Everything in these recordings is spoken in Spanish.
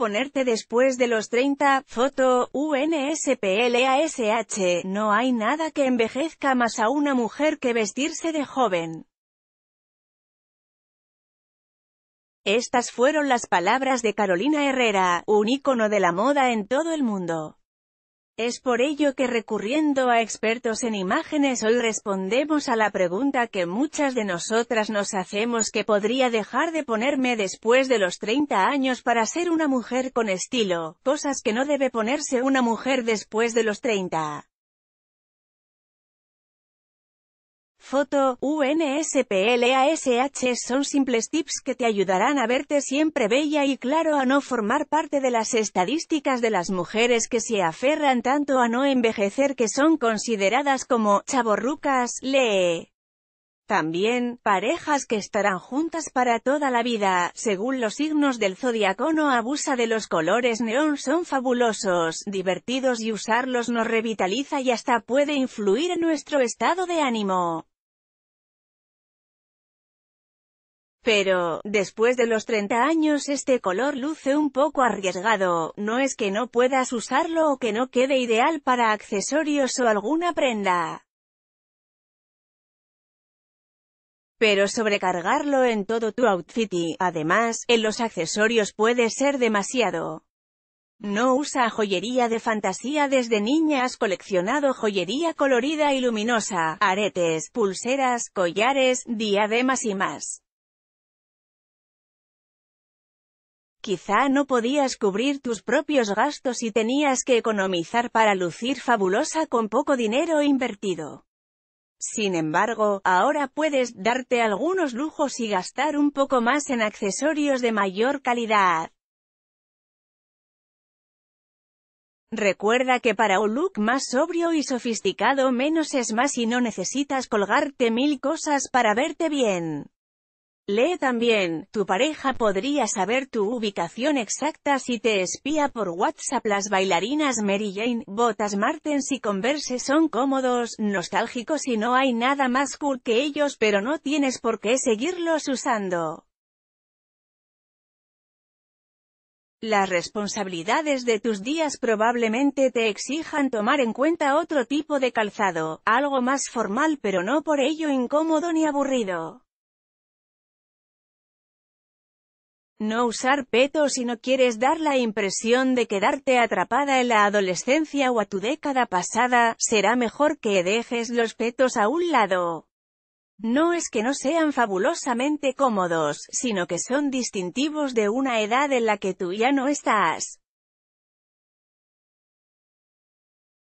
ponerte después de los 30, foto, UNSPLASH, no hay nada que envejezca más a una mujer que vestirse de joven. Estas fueron las palabras de Carolina Herrera, un ícono de la moda en todo el mundo. Es por ello que recurriendo a expertos en imágenes hoy respondemos a la pregunta que muchas de nosotras nos hacemos que podría dejar de ponerme después de los 30 años para ser una mujer con estilo, cosas que no debe ponerse una mujer después de los 30. Foto, UNSPLASH son simples tips que te ayudarán a verte siempre bella y claro a no formar parte de las estadísticas de las mujeres que se aferran tanto a no envejecer que son consideradas como chaborrucas, lee. También, parejas que estarán juntas para toda la vida, según los signos del zodiaco no abusa de los colores neón son fabulosos, divertidos y usarlos nos revitaliza y hasta puede influir en nuestro estado de ánimo. Pero, después de los 30 años este color luce un poco arriesgado, no es que no puedas usarlo o que no quede ideal para accesorios o alguna prenda. pero sobrecargarlo en todo tu outfit y, además, en los accesorios puede ser demasiado. No usa joyería de fantasía desde niña has coleccionado joyería colorida y luminosa, aretes, pulseras, collares, diademas y más. Quizá no podías cubrir tus propios gastos y tenías que economizar para lucir fabulosa con poco dinero invertido. Sin embargo, ahora puedes darte algunos lujos y gastar un poco más en accesorios de mayor calidad. Recuerda que para un look más sobrio y sofisticado menos es más y no necesitas colgarte mil cosas para verte bien. Lee también, tu pareja podría saber tu ubicación exacta si te espía por WhatsApp. Las bailarinas Mary Jane, Botas Martens y Converse son cómodos, nostálgicos y no hay nada más cool que ellos pero no tienes por qué seguirlos usando. Las responsabilidades de tus días probablemente te exijan tomar en cuenta otro tipo de calzado, algo más formal pero no por ello incómodo ni aburrido. No usar petos si no quieres dar la impresión de quedarte atrapada en la adolescencia o a tu década pasada, será mejor que dejes los petos a un lado. No es que no sean fabulosamente cómodos, sino que son distintivos de una edad en la que tú ya no estás.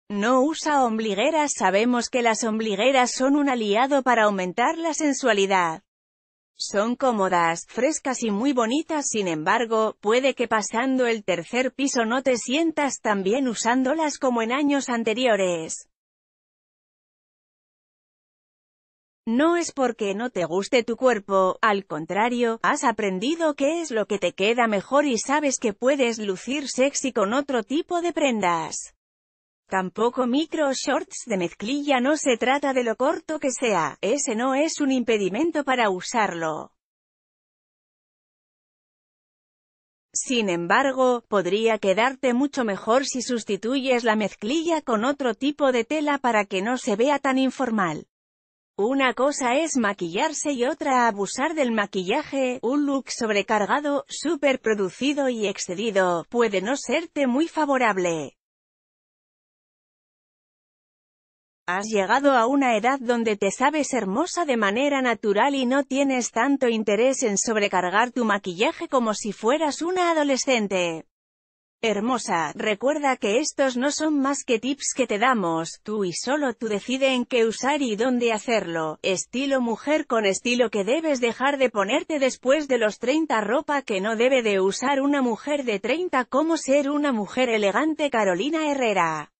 No usa ombligueras Sabemos que las ombligueras son un aliado para aumentar la sensualidad. Son cómodas, frescas y muy bonitas sin embargo, puede que pasando el tercer piso no te sientas tan bien usándolas como en años anteriores. No es porque no te guste tu cuerpo, al contrario, has aprendido qué es lo que te queda mejor y sabes que puedes lucir sexy con otro tipo de prendas. Tampoco micro shorts de mezclilla no se trata de lo corto que sea, ese no es un impedimento para usarlo. Sin embargo, podría quedarte mucho mejor si sustituyes la mezclilla con otro tipo de tela para que no se vea tan informal. Una cosa es maquillarse y otra abusar del maquillaje, un look sobrecargado, superproducido y excedido, puede no serte muy favorable. Has llegado a una edad donde te sabes hermosa de manera natural y no tienes tanto interés en sobrecargar tu maquillaje como si fueras una adolescente. Hermosa, recuerda que estos no son más que tips que te damos, tú y solo tú decide en qué usar y dónde hacerlo, estilo mujer con estilo que debes dejar de ponerte después de los 30 ropa que no debe de usar una mujer de 30 como ser una mujer elegante Carolina Herrera